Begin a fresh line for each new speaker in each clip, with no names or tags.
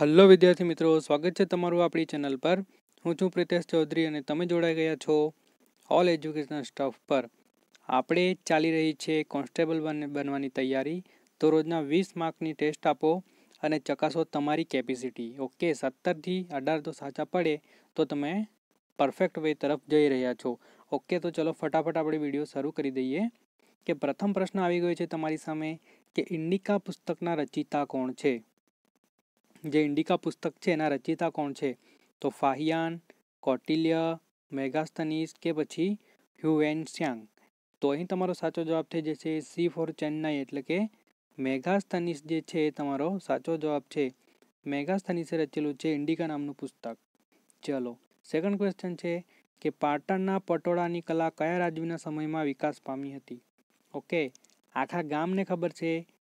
hello વિદ્યાર્થી મિત્રો સ્વાગત છે તમારું આપણી ચેનલ પર હું છું પ્રિતેશ ચૌધરી અને તમે જોડાઈ ગયા છો ઓલ એજ્યુકેશનલ સ્ટફ પર આપણે ચાલી રહી છે કોન્સ્ટેબલ બનવાની તૈયારી તો રોજના વીસ માર્કની ટેસ્ટ આપો અને ચકાસો તમારી કેપેસિટી ઓકે સત્તરથી અઢાર તો સાચા પડે તો તમે પરફેક્ટ વે તરફ જઈ રહ્યા છો ઓકે તો ચલો ફટાફટ આપણે વિડીયો શરૂ કરી દઈએ કે પ્રથમ પ્રશ્ન આવી ગયો છે તમારી સામે કે ઇન્ડિકા પુસ્તકના રચિતા કોણ છે જે ઇન્ડિકા પુસ્તક છે એના રચિતા કોણ છે તો ફાહિયાન કોટિલ્ય મેગાસ્તનીસ કે પછી હ્યુએન શ્યાંગ તો અહીં તમારો સાચો જવાબ થઈ જશે સી ફોર ચેન્નાઈ એટલે કે મેઘાસ્થનીસ જે છે એ તમારો સાચો જવાબ છે મેઘાસ્થનીસે રચેલું છે ઇન્ડિકા નામનું પુસ્તક ચલો સેકન્ડ ક્વેશ્ચન છે કે પાટણના પટોળાની કલા કયા રાજવીના સમયમાં વિકાસ પામી હતી ઓકે આખા ગામને ખબર છે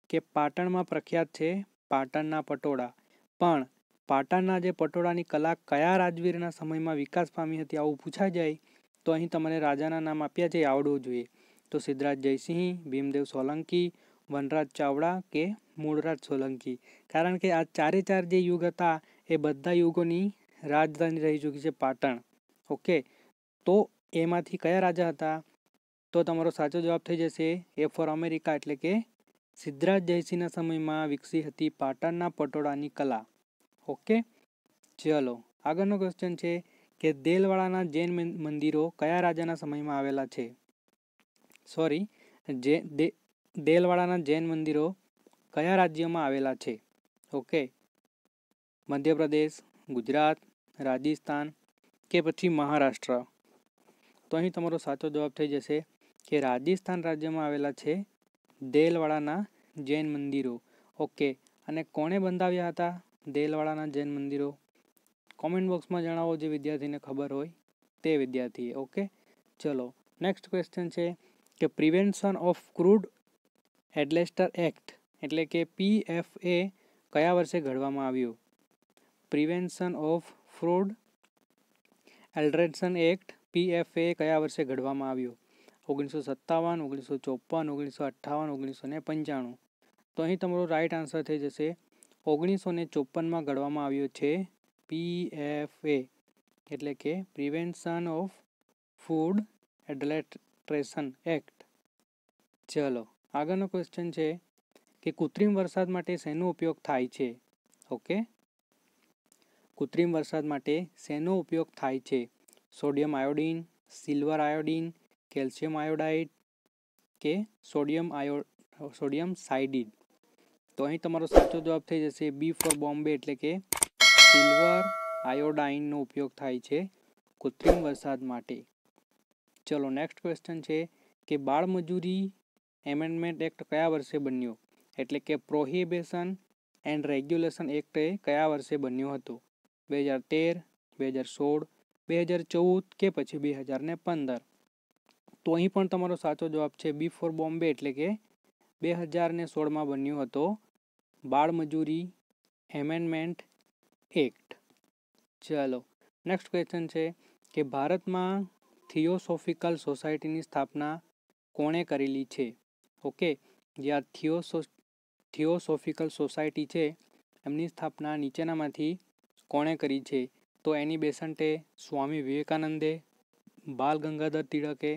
કે પાટણમાં પ્રખ્યાત છે પાટણના પટોળા પણ પાટણના જે પટોળાની કલા કયા રાજવીરના સમયમાં વિકાસ પામી હતી આવું પૂછાઈ જાય તો અહીં તમને રાજાના નામ આપ્યા છે આવડવું જોઈએ તો સિદ્ધરાજ જયસિંહ ભીમદેવ સોલંકી વનરાજ ચાવડા કે મૂળરાજ સોલંકી કારણ કે આ ચારે ચાર જે યુગ હતા એ બધા યુગોની રાજધાની રહી ચૂકી છે પાટણ ઓકે તો એમાંથી કયા રાજા હતા તો તમારો સાચો જવાબ થઈ જશે એ ફોર અમેરિકા એટલે કે સિદ્ધરાજ જયસિંહના સમયમાં વિકસી હતી પાટણના પટોળાની કલા ઓકે ચલો આગળનો ક્વેશ્ચન છે કે દેલવાડાના જૈન મંદિરો કયા રાજાના સમયમાં આવેલા છે સોરી જે દેલવાડાના જૈન મંદિરો કયા રાજ્યમાં આવેલા છે ઓકે મધ્યપ્રદેશ ગુજરાત રાજસ્થાન કે પછી મહારાષ્ટ્ર તો અહીં તમારો સાચો જવાબ થઈ જશે કે રાજસ્થાન રાજ્યમાં આવેલા છે દેલવાડાના જૈન મંદિરો ઓકે અને કોણે બંધાવ્યા હતા દેલવાડાના જૈન મંદિરો કોમેન્ટ બોક્સમાં જણાવો જે વિદ્યાર્થીને ખબર હોય તે વિદ્યાર્થીએ ઓકે ચલો નેક્સ્ટ ક્વેશ્ચન છે કે પ્રિવેન્શન ઓફ ક્રૂડ એડલેસ્ટર એક્ટ એટલે કે પી એફ એ કયા વર્ષે ઘડવામાં આવ્યું prevention of food adulteration act P F A કયા વર્ષે ઘડવામાં આવ્યો ઓગણીસો સત્તાવન ઓગણીસો ચોપન ઓગણીસો અઠ્ઠાવન ઓગણીસો ને પંચાણું તો અહીં તમારો રાઇટ આન્સર થઈ જશે ઓગણીસો ને ચોપનમાં ઘડવામાં આવ્યો છે પીએફએ એટલે કે prevention of food adulteration act ચલો આગળનો ક્વેશ્ચન છે કે કૃત્રિમ વરસાદ માટે શેનો ઉપયોગ થાય છે ઓકે કૃત્રિમ વરસાદ માટે શેનો ઉપયોગ થાય છે sodium iodine silver iodine calcium iodide કે સોડિયમ આયો સોડિયમ સાઇડિડ તો અહીં તમારો સાચો જવાબ થઈ જશે બી ફોર બોમ્બે એટલે કે સિલ્વર આયોડાઇનનો ઉપયોગ થાય છે કૃત્રિમ વરસાદ માટે ચલો નેક્સ્ટ ક્વેશ્ચન છે કે બાળમજૂરી એમેન્ડમેન્ટ એક્ટ કયા વર્ષે બન્યો એટલે કે પ્રોહિબેશન એન્ડ રેગ્યુલેશન એક્ટ કયા વર્ષે બન્યો હતો બે હજાર તેર બે હજાર સોળ બે હજાર ચૌદ કે પછી બે હજાર પંદર તો અહીં પણ તમારો સાચો જવાબ છે બી ફોર બોમ્બે એટલે કે બે હજાર સોળમાં બન્યો હતો બાળમજૂરી એમેન્ડમેન્ટ એક્ટ ચાલો નેક્સ્ટ ક્વેશ્ચન છે કે ભારતમાં થિયોસોફિકલ સોસાયટીની સ્થાપના કોણે કરેલી છે ઓકે જે આ થિયોસો થિયોસોફિકલ સોસાયટી છે એમની સ્થાપના નીચેનામાંથી કોણે કરી છે તો એની બેસન્ટે સ્વામી વિવેકાનંદે બાલ ગંગાધર તિળકે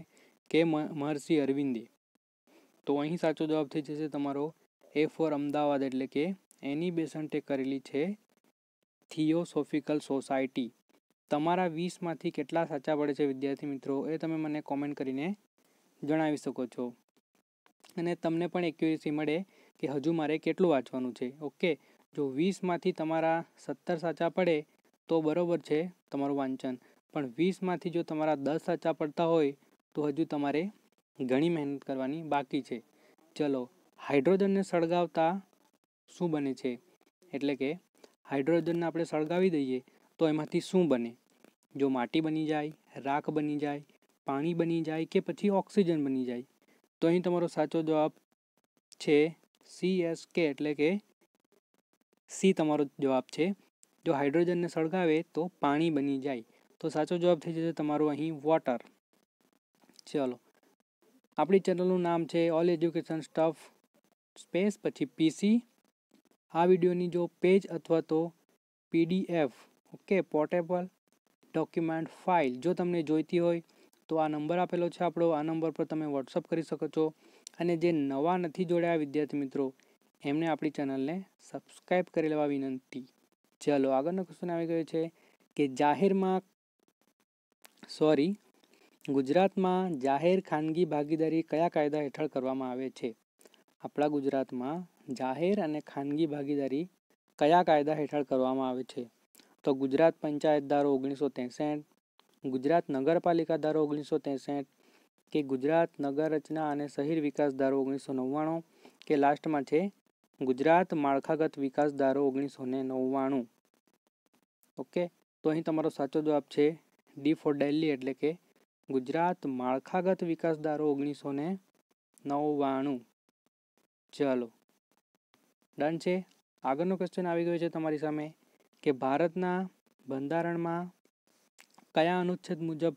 કે મહર્ષિ અરવિંદે તો અહીં સાચો જવાબ થઈ જશે તમારો એ ફોર અમદાવાદ એટલે કે એની બેસન્ટે કરેલી છે થિયોસોફિકલ સોસાયટી તમારા વીસમાંથી કેટલા સાચા પડે છે વિદ્યાર્થી મિત્રો એ તમે મને કોમેન્ટ કરીને જણાવી શકો છો અને તમને પણ એક્યુરેસી મળે કે હજુ મારે કેટલું વાંચવાનું છે ઓકે જો વીસમાંથી તમારા સત્તર સાચા પડે તો બરાબર છે તમારું વાંચન પણ વીસમાંથી જો તમારા દસ સાચા પડતા હોય તો હજુ તમારે ઘણી મહેનત કરવાની બાકી છે ચલો હાઇડ્રોજનને સળગાવતા શું બને છે એટલે કે હાઇડ્રોજનને આપણે સળગાવી દઈએ તો એમાંથી શું બને જો માટી બની જાય રાખ બની જાય પાણી બની જાય કે પછી ઓક્સિજન બની જાય તો અહીં તમારો સાચો જવાબ છે સી એસ કે એટલે કે સી તમારો જવાબ છે જો હાઇડ્રોજનને સળગાવે તો પાણી બની જાય તો સાચો જવાબ થઈ જશે તમારું અહીં વોટર ચલો આપણી ચેનલનું નામ છે ઓલ એજ્યુકેશન સ્ટફ સ્પેસ પછી પીસી આ વિડીયોની જો પેજ અથવા તો PDF okay portable document file જો તમને જોઈતી હોય તો આ નંબર આપેલો છે આપણો આ નંબર પર તમે વોટ્સઅપ કરી શકો છો અને જે નવા નથી જોડાયા વિદ્યાર્થી મિત્રો એમને આપણી ચેનલને સબસ્ક્રાઈબ કરી લેવા વિનંતી ચાલો આગળનો ક્વેશ્ચન આવી ગયો છે કે જાહેરમાં સોરી ગુજરાતમાં જાહેર ખાનગી ભાગીદારી કયા કાયદા હેઠળ કરવામાં આવે છે આપણા ગુજરાતમાં જાહેર અને ખાનગી ભાગીદારી કયા કાયદા હેઠળ કરવામાં આવે છે તો ગુજરાત પંચાયત ધારો ઓગણીસો ત્રેસઠ ગુજરાત નગરપાલિકા ધારો ઓગણીસો ત્રેસઠ કે ગુજરાત નગર રચના અને શહેર વિકાસ ધારો ઓગણીસો નવ્વાણું કે લાસ્ટમાં છે ગુજરાત માળખાગત વિકાસ ધારો ઓગણીસો ને નવ્વાણું ઓકે તો અહીં તમારો સાચો જવાબ છે ડી ફોર દિલ્હી એટલે કે ગુજરાત માળખાગત વિકાસ ધારો ઓગણીસો ને નવ્વાણું ચાલો ડન છે આગળનો ક્વેશ્ચન આવી ગયો છે તમારી સામે કે ભારતના બંધારણમાં કયા અનુચ્છેદ મુજબ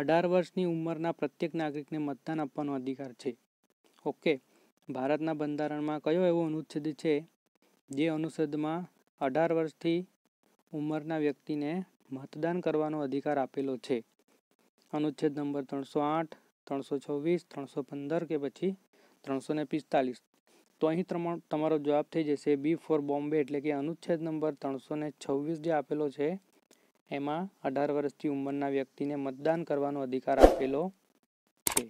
અઢાર વર્ષની ઉંમરના પ્રત્યેક નાગરિકને મતદાન આપવાનો અધિકાર છે ઓકે ભારતના બંધારણમાં કયો એવો અનુચ્છેદ છે જે અનુચ્છેદમાં અઢાર વર્ષથી ઉંમરના વ્યક્તિને મતદાન કરવાનો અધિકાર આપેલો છે અનુચ્છેદ નંબર ત્રણસો આઠ ત્રણસો છવ્વીસ ત્રણસો પંદર કે પછી ત્રણસો ને પિસ્તાલીસ તો અહીં તમારો તમારો જવાબ થઈ જશે બી ફોર બોમ્બે એટલે કે અનુચ્છેદ નંબર ત્રણસો છવ્વીસ જે આપેલો છે એમાં અઢાર વર્ષથી ઉંમરના વ્યક્તિને મતદાન કરવાનો અધિકાર આપેલો છે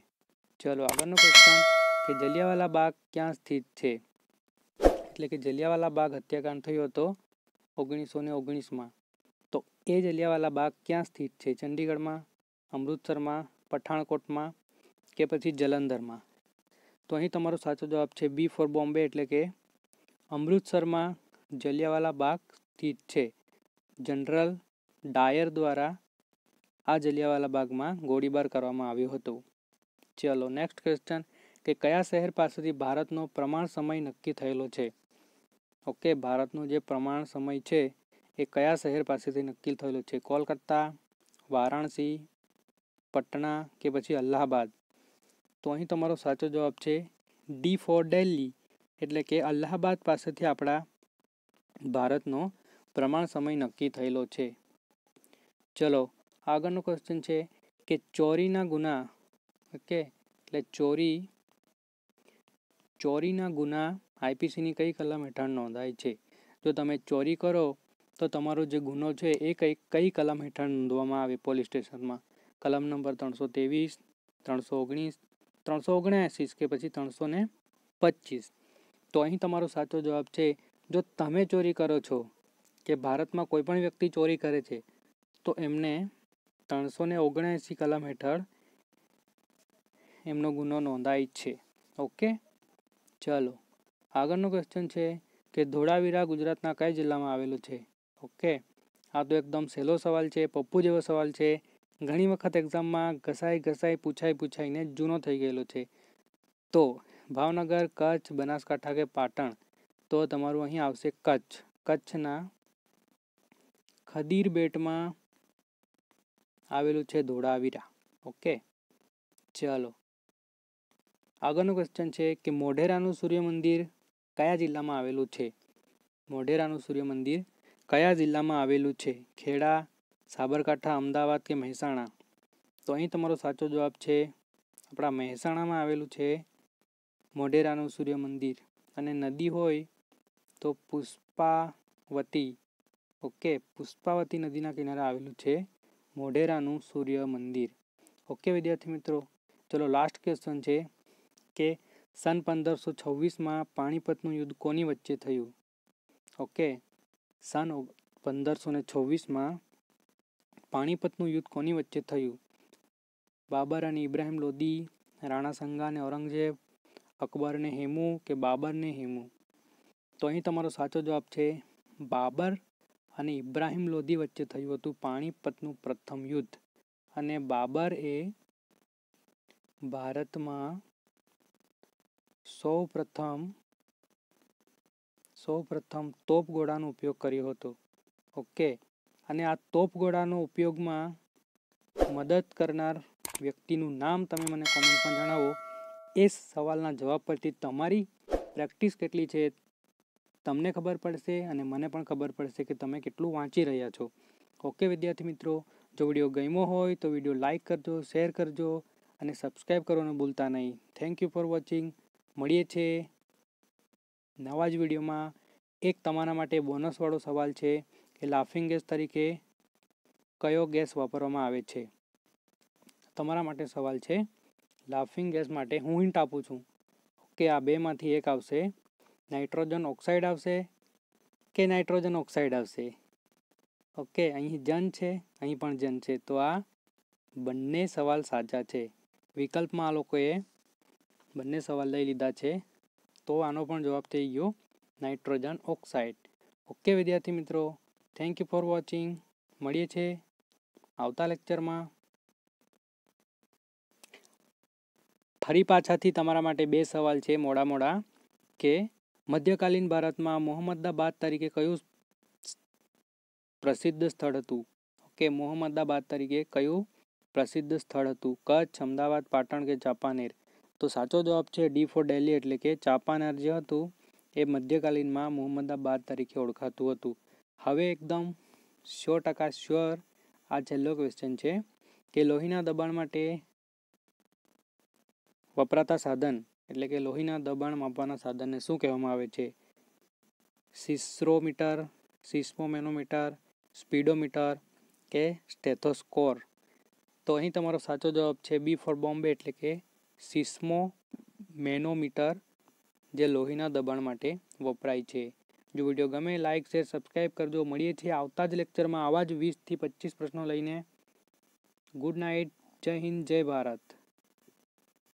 ચલો આગળનો પ્રશ્ન કે જલિયાવાલા બાગ ક્યાં સ્થિત છે એટલે કે જલિયાવાલા બાગ હત્યાકાંડ થયો હતો ઓગણીસો ને ઓગણીસમાં તો એ જલિયાવાલા બાગ ક્યાં સ્થિત છે ચંડીગઢમાં અમૃતસરમાં પઠાણકોટમાં કે પછી જલંધરમાં તો અહીં તમારો સાચો જવાબ છે બી ફોર બોમ્બે એટલે કે અમૃતસરમાં જલિયાવાલા બાગ સ્થિત છે જનરલ ડાયર દ્વારા આ જલિયાવાલા બાગમાં ગોળીબાર કરવામાં આવ્યો હતો ચલો નેક્સ્ટ ક્વેશ્ચન કે કયા શહેર પાસેથી ભારતનો પ્રમાણ સમય નક્કી થયેલો છે ઓકે ભારતનો જે પ્રમાણ સમય છે એ કયા શહેર પાસેથી નક્કી થયેલો છે કોલકાતા વારાણસી પટણા કે પછી અલ્હાબાદ તો અહીં તમારો સાચો જવાબ છે ડી ફોર દિલ્હી એટલે કે અલ્હાબાદ પાસેથી આપણા ભારતનો પ્રમાણ સમય નક્કી થયેલો છે ચલો આગળનો ક્વેશ્ચન છે કે ચોરીના ગુના ઓકે એટલે ચોરી ચોરીના ગુના આઈપીસીની કઈ કલમ હેઠળ નોંધાય છે જો તમે ચોરી કરો તો તમારો જે ગુનો છે એ કઈ કઈ કલમ હેઠળ નોંધવામાં આવે પોલીસ સ્ટેશનમાં કલમ નંબર ત્રણસો ત્રેવીસ ત્રણસો ઓગણીસ ત્રણસો ઓગણએંસી કે પછી ત્રણસો ને પચીસ તો અહીં તમારો સાચો જવાબ છે જો તમે ચોરી કરો છો કે ભારતમાં કોઈપણ વ્યક્તિ ચોરી કરે છે તો એમને ત્રણસો ને ઓગણએંસી કલમ હેઠળ એમનો ગુનો નોંધાય છે ઓકે ચાલો આગળનો ક્વેશ્ચન છે કે ધોળાવીરા ગુજરાતના કયા જિલ્લામાં આવેલું છે ઓકે આ તો એકદમ સહેલો સવાલ છે પપ્પુ જેવો સવાલ છે ઘણી વખત એક્ઝામમાં ઘસાઈ ઘસાઈ પૂછાઈ પૂછાઈને જૂનો થઈ ગયેલો છે તો ભાવનગર કચ્છ બનાસકાંઠા કે પાટણ તો તમારું અહીં આવશે કચ્છ કચ્છના ખદીર બેટમાં આવેલું છે ધોળાવીરા ઓકે ચાલો આગળનું ક્વેશ્ચન છે કે મોઢેરાનું સૂર્ય મંદિર કયા જિલ્લામાં આવેલું છે મોઢેરાનું સૂર્ય મંદિર કયા જિલ્લામાં આવેલું છે ખેડા સાબરકાંઠા અમદાવાદ કે મહેસાણા તો અહીં તમારો સાચો જવાબ છે આપણા મહેસાણામાં આવેલું છે મોઢેરાનું સૂર્ય મંદિર અને નદી હોય તો પુષ્પાવતી ઓકે પુષ્પાવતી નદીના કિનારે આવેલું છે મોઢેરાનું સૂર્ય મંદિર ઓકે વિદ્યાર્થી મિત્રો ચલો લાસ્ટ ક્વેશ્ચન છે કે સન પંદરસો છવ્વીસમાં પાણીપતનું યુદ્ધ કોની વચ્ચે થયું ઓકે સન પંદરસો ને છવ્વીસમાં પાણીપતનું યુદ્ધ કોની વચ્ચે થયું બાબર અને ઇબ્રાહિમ લોદી રાણા સંઘાને ઔરંગઝેબ અકબરને હેમુ કે બાબરને હેમુ તો અહીં તમારો સાચો જવાબ છે બાબર અને ઇબ્રાહિમ લોદી વચ્ચે થયું હતું પાણીપતનું પ્રથમ યુદ્ધ અને બાબર એ ભારતમાં સૌ પ્રથમ સૌ પ્રથમ તોપગોળાનો ઉપયોગ કર્યો હતો ઓકે અને આ તોપગોળાનો ઉપયોગમાં મદદ કરનાર વ્યક્તિનું નામ તમે મને કોમેન્ટમાં જણાવો એ સવાલના જવાબ પરથી તમારી પ્રેક્ટિસ કેટલી છે તમને ખબર પડશે અને મને પણ ખબર પડશે કે તમે કેટલું વાંચી રહ્યા છો ઓકે વિદ્યાર્થી મિત્રો જો વિડીયો ગમ્યો હોય તો વિડીયો લાઇક કરજો શેર કરજો અને સબસ્ક્રાઈબ કરવાનું ભૂલતા નહીં થેન્ક યુ ફોર વોચિંગ મળીએ છીએ નવા જ વિડીયોમાં એક તમારા માટે બોનસવાળો સવાલ છે કે લાફિંગ ગેસ તરીકે કયો ગેસ વાપરવામાં આવે છે તમારા માટે સવાલ છે લાફિંગ ગેસ માટે હું હિન્ટ આપું છું કે આ બેમાંથી એક આવશે નાઇટ્રોજન ઓક્સાઇડ આવશે કે નાઇટ્રોજન ઓક્સાઇડ આવશે ઓકે અહીં જન છે અહીં પણ જન છે તો આ બંને સવાલ સાચા છે વિકલ્પમાં આ લોકોએ બંને સવાલ લઈ લીધા છે તો આનો પણ જવાબ થઈ ગયો નાઇટ્રોજન ઓક્સાઇડ ઓકે વિદ્યાર્થી મિત્રો થેન્ક યુ ફોર વોચિંગ મળીએ છે આવતા લેક્ચરમાં ફરી પાછાથી તમારા માટે બે સવાલ છે મોડા મોડા કે મધ્યકાલીન ભારતમાં મોહમ્મદાબાદ તરીકે કયું પ્રસિદ્ધ સ્થળ હતું કે મોહમ્મદાબાદ તરીકે કયું પ્રસિદ્ધ સ્થળ હતું કચ્છ અમદાવાદ પાટણ કે ચાંપાનેર તો સાચો જવાબ છે ડી ફોર ડેલી એટલે કે ચાંપાનેર જે હતું એ મધ્યકાલીનમાં મોહમ્મદાબાદ તરીકે ઓળખાતું હતું હવે એકદમ સો ટકા શ્યોર આ છેલ્લો ક્વેશ્ચન છે કે લોહીના દબાણ માટે વપરાતા સાધન એટલે કે લોહીના દબાણ માપવાના સાધનને શું કહેવામાં આવે છે સિસ્રોમીટર સિસ્મોમેનોમીટર સ્પીડોમીટર કે સ્ટેથોસ્કોર તો અહીં તમારો સાચો જવાબ છે બી ફોર બોમ્બે એટલે કે સિસ્મો મેનોમીટર જે લોહીના દબાણ માટે વપરાય છે જો વિડીયો ગમે લાઇક શેર સબસ્ક્રાઈબ કરજો મળીએ છીએ આવતા જ લેક્ચરમાં આવા જ વીસથી પચીસ પ્રશ્નો લઈને ગુડ નાઇટ જય હિન્દ જય ભારત